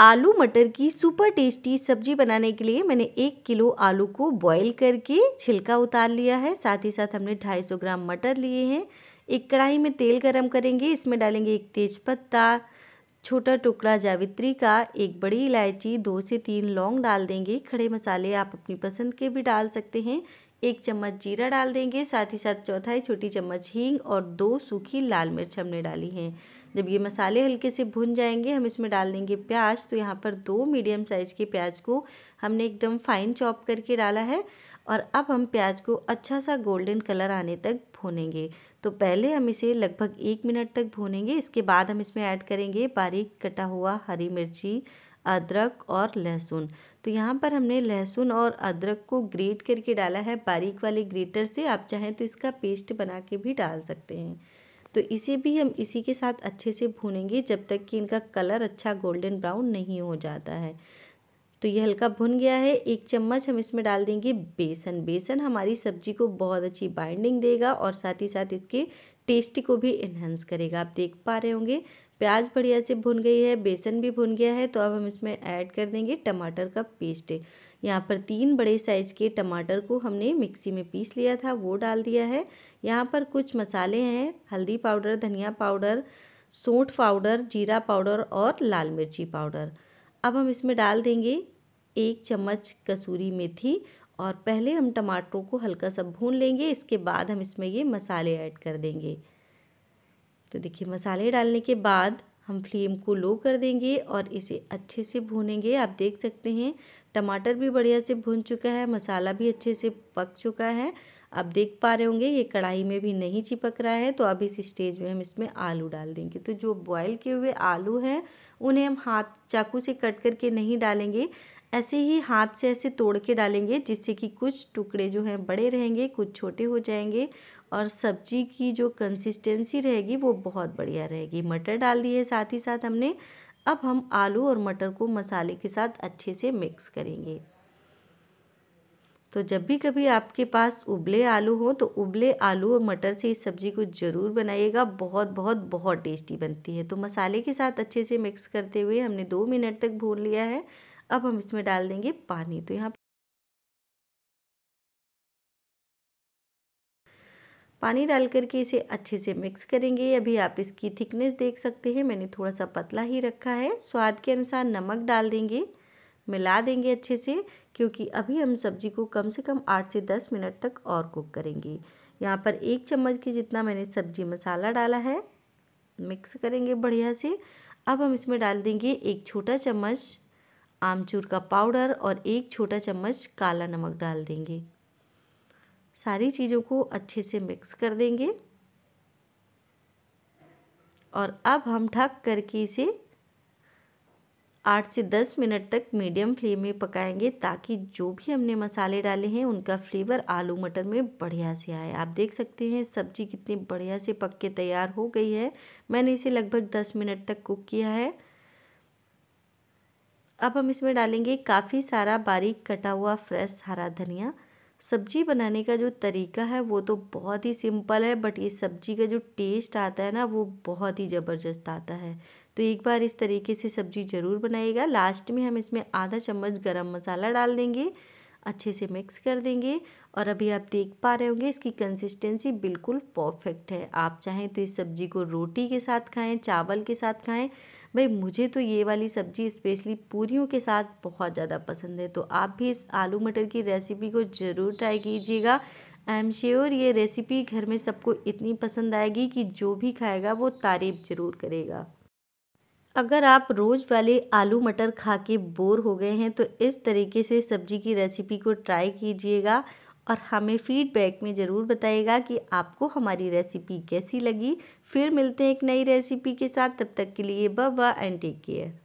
आलू मटर की सुपर टेस्टी सब्जी बनाने के लिए मैंने एक किलो आलू को बॉईल करके छिलका उतार लिया है साथ ही साथ हमने 250 ग्राम मटर लिए हैं एक कढ़ाई में तेल गरम करेंगे इसमें डालेंगे एक तेज़पत्ता छोटा टुकड़ा जावित्री का एक बड़ी इलायची दो से तीन लौंग डाल देंगे खड़े मसाले आप अपनी पसंद के भी डाल सकते हैं एक चम्मच जीरा डाल देंगे साथ ही साथ चौथाई छोटी चम्मच हींग और दो सूखी लाल मिर्च हमने डाली हैं जब ये मसाले हल्के से भुन जाएंगे हम इसमें डाल देंगे प्याज तो यहाँ पर दो मीडियम साइज़ के प्याज को हमने एकदम फाइन चॉप करके डाला है और अब हम प्याज को अच्छा सा गोल्डन कलर आने तक भूनेंगे तो पहले हम इसे लगभग एक मिनट तक भूनेंगे इसके बाद हम इसमें ऐड करेंगे बारीक कटा हुआ हरी मिर्ची अदरक और लहसुन तो यहाँ पर हमने लहसुन और अदरक को ग्रेट करके डाला है बारीक वाले ग्रेटर से आप चाहें तो इसका पेस्ट बना के भी डाल सकते हैं तो इसे भी हम इसी के साथ अच्छे से भूनेंगे जब तक कि इनका कलर अच्छा गोल्डन ब्राउन नहीं हो जाता है तो ये हल्का भुन गया है एक चम्मच हम इसमें डाल देंगे बेसन बेसन हमारी सब्जी को बहुत अच्छी बाइंडिंग देगा और साथ ही साथ इसके टेस्ट को भी इन्हेंस करेगा आप देख पा रहे होंगे प्याज बढ़िया से भुन गई है बेसन भी भुन गया है तो अब हम इसमें ऐड कर देंगे टमाटर का पेस्ट यहाँ पर तीन बड़े साइज़ के टमाटर को हमने मिक्सी में पीस लिया था वो डाल दिया है यहाँ पर कुछ मसाले हैं हल्दी पाउडर धनिया पाउडर सोंठ पाउडर जीरा पाउडर और लाल मिर्ची पाउडर अब हम इसमें डाल देंगे एक चम्मच कसूरी मेथी और पहले हम टमाटरों को हल्का सा भून लेंगे इसके बाद हम इसमें ये मसाले ऐड कर देंगे तो देखिए मसाले डालने के बाद हम फ्लेम को लो कर देंगे और इसे अच्छे से भूनेंगे आप देख सकते हैं टमाटर भी बढ़िया से भून चुका है मसाला भी अच्छे से पक चुका है आप देख पा रहे होंगे ये कढ़ाई में भी नहीं चिपक रहा है तो अब इस स्टेज में हम इसमें आलू डाल देंगे तो जो बॉयल किए हुए आलू हैं उन्हें हम हाथ चाकू से कट करके नहीं डालेंगे ऐसे ही हाथ से ऐसे तोड़ के डालेंगे जिससे कि कुछ टुकड़े जो हैं बड़े रहेंगे कुछ छोटे हो जाएंगे और सब्जी की जो कंसिस्टेंसी रहेगी वो बहुत बढ़िया रहेगी मटर डाल दिए साथ ही साथ हमने अब हम आलू और मटर को मसाले के साथ अच्छे से मिक्स करेंगे तो जब भी कभी आपके पास उबले आलू हो तो उबले आलू और मटर से इस सब्ज़ी को ज़रूर बनाइएगा बहुत बहुत बहुत टेस्टी बनती है तो मसाले के साथ अच्छे से मिक्स करते हुए हमने दो मिनट तक भून लिया है अब हम इसमें डाल देंगे पानी तो यहाँ पानी डाल करके इसे अच्छे से मिक्स करेंगे अभी आप इसकी थिकनेस देख सकते हैं मैंने थोड़ा सा पतला ही रखा है स्वाद के अनुसार नमक डाल देंगे मिला देंगे अच्छे से क्योंकि अभी हम सब्जी को कम से कम आठ से दस मिनट तक और कुक करेंगे यहाँ पर एक चम्मच के जितना मैंने सब्जी मसाला डाला है मिक्स करेंगे बढ़िया से अब हम इसमें डाल देंगे एक छोटा चम्मच आमचूर का पाउडर और एक छोटा चम्मच काला नमक डाल देंगे सारी चीज़ों को अच्छे से मिक्स कर देंगे और अब हम ढक करके इसे आठ से दस मिनट तक मीडियम फ्लेम में पकाएंगे ताकि जो भी हमने मसाले डाले हैं उनका फ्लेवर आलू मटर में बढ़िया से आए आप देख सकते हैं सब्ज़ी कितनी बढ़िया से पक के तैयार हो गई है मैंने इसे लगभग दस मिनट तक कुक किया है अब हम इसमें डालेंगे काफ़ी सारा बारीक कटा हुआ फ्रेश हरा धनिया सब्जी बनाने का जो तरीका है वो तो बहुत ही सिंपल है बट ये सब्जी का जो टेस्ट आता है ना वो बहुत ही ज़बरदस्त आता है तो एक बार इस तरीके से सब्जी ज़रूर बनाइएगा लास्ट में हम इसमें आधा चम्मच गरम मसाला डाल देंगे अच्छे से मिक्स कर देंगे और अभी आप देख पा रहे होंगे इसकी कंसिस्टेंसी बिल्कुल परफेक्ट है आप चाहें तो इस सब्जी को रोटी के साथ खाएँ चावल के साथ खाएँ भाई मुझे तो ये वाली सब्ज़ी स्पेशली पूरियों के साथ बहुत ज़्यादा पसंद है तो आप भी इस आलू मटर की रेसिपी को ज़रूर ट्राई कीजिएगा आई एम श्योर ये रेसिपी घर में सबको इतनी पसंद आएगी कि जो भी खाएगा वो तारीफ ज़रूर करेगा अगर आप रोज़ वाले आलू मटर खा के बोर हो गए हैं तो इस तरीके से सब्जी की रेसिपी को ट्राई कीजिएगा और हमें फीडबैक में ज़रूर बताइएगा कि आपको हमारी रेसिपी कैसी लगी फिर मिलते हैं एक नई रेसिपी के साथ तब तक के लिए bye bye and take care